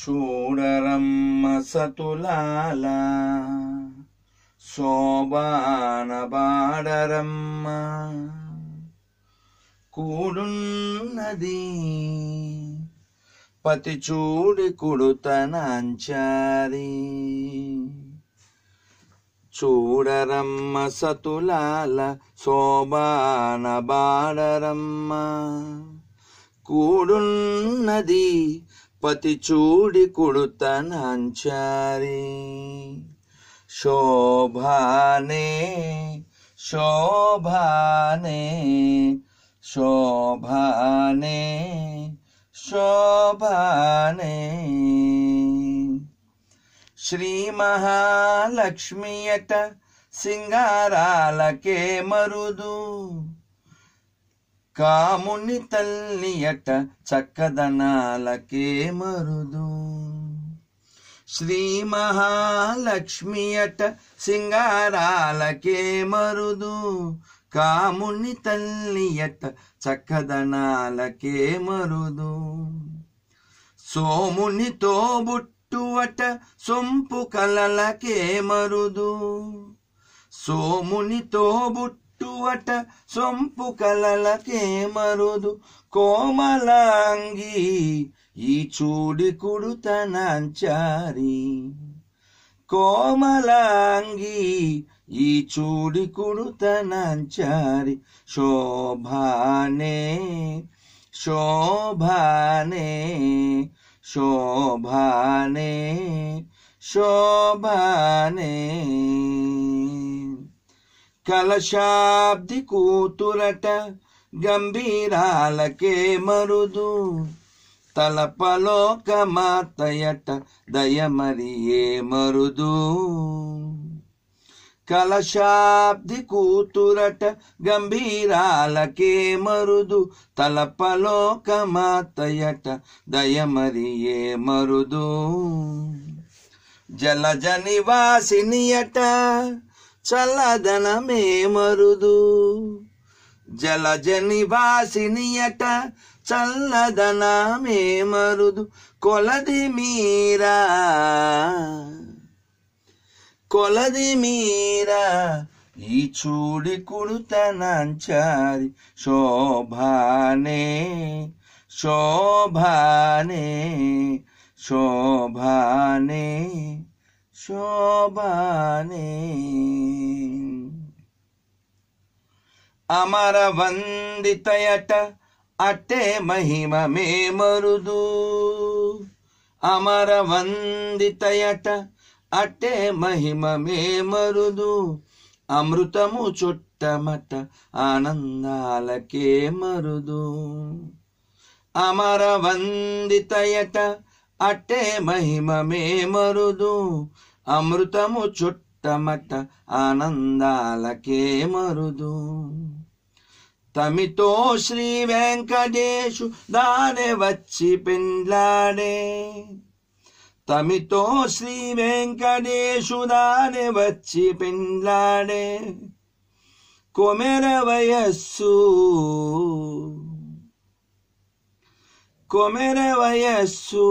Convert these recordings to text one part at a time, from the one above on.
చూడరమ్మ సతులాల శోభాన బాడరమ్మ కూడున్నది పతి చూడి కుడుతనాంచారి చూడరమ్మ సతులాల శోభాన బాడరమ్మ కూడున్నది पति चूड़ी कुड़ता नंचारी शोभाने शोभाने शोभाने शोभाने श्री महालक्ष्मीयट सिंगारालके मरुदू కాముని తల్లి అట చక్కదనాలకే మరుదు శ్రీ మహాలక్ష్మి అట సింగారాలకే మరుదు కాముని తల్లి అట చక్కదనాలకే మరుదు సోమునితో బుట్టువట సొంపు కలలకే మరుదు సోమునితో బుట్టు కట్టువట సొంపు కలలకే మరుదు కోమలాంగి ఈ చూడి కుడుతనంచారి కోమలాంగి ఈ చూడి కుడుతనంచారి శోభానే శోభానే శోభానే శోభానే కలశాబ్ది కూతురట గంభీరాలకే మరుదు తలపలోకమాతయట దయమరియే మరుదు కలశాబ్ది కూతురట గంభీరాలకే మరుదు తలపలోకమాతయట దయమరియే మరుదు జలజ నివాసినియట ಚಲದನಮೇ ಮರುದು ಜಲಜ ನಿವಾಸಿನಿಯಟ ಚಲ್ಲದನಮೇ ಮರುದು ಕೊಲದಿ ಮೀರ ಕೊಲದಿ ಮೀರ ಈ ಚೂಡಿ ಕುಡುತನಂಚಾರಿ ಶೋಭಾನೆ শোভানে শোভানে শোভানে అమర వందితయట అట్టే మహిమ మరుదు అమర వందితయట అట్టే మహిమ మేమరుదు అమృతము చుట్టమట ఆనందాలకే మరుదు అమర వందితయట అట్టే మహిమ మేమరుదు అమృతము చుట్ట మొట్టమట ఆనందాలకే మరుదు తమితో శ్రీ వెంకటేశు దాని వచ్చి పెండ్లాడే తమితో శ్రీ వెంకటేశు దాని వచ్చి పెండ్లాడే కొమెర వయస్సు ಕೊಮೆರ ವಯಸ್ಸು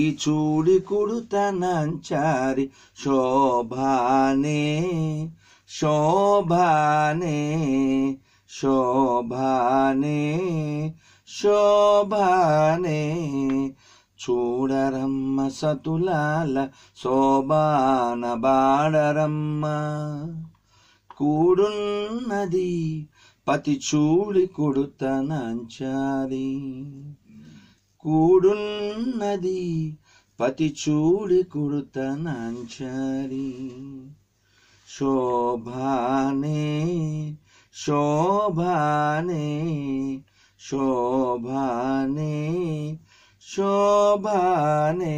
ఈ చూడి కుడుతనంచారి శోభానే శోభానే శోభానే శోభానే చూడరమ్మ సతులాల శోభాన బాడరమ్మ కూడున్నది పతి చూడి కొడుతనంచారి కూడున్నది పతి చూడి కుడుత నాంచారి శోభానే శోభానే శోభానే శోభానే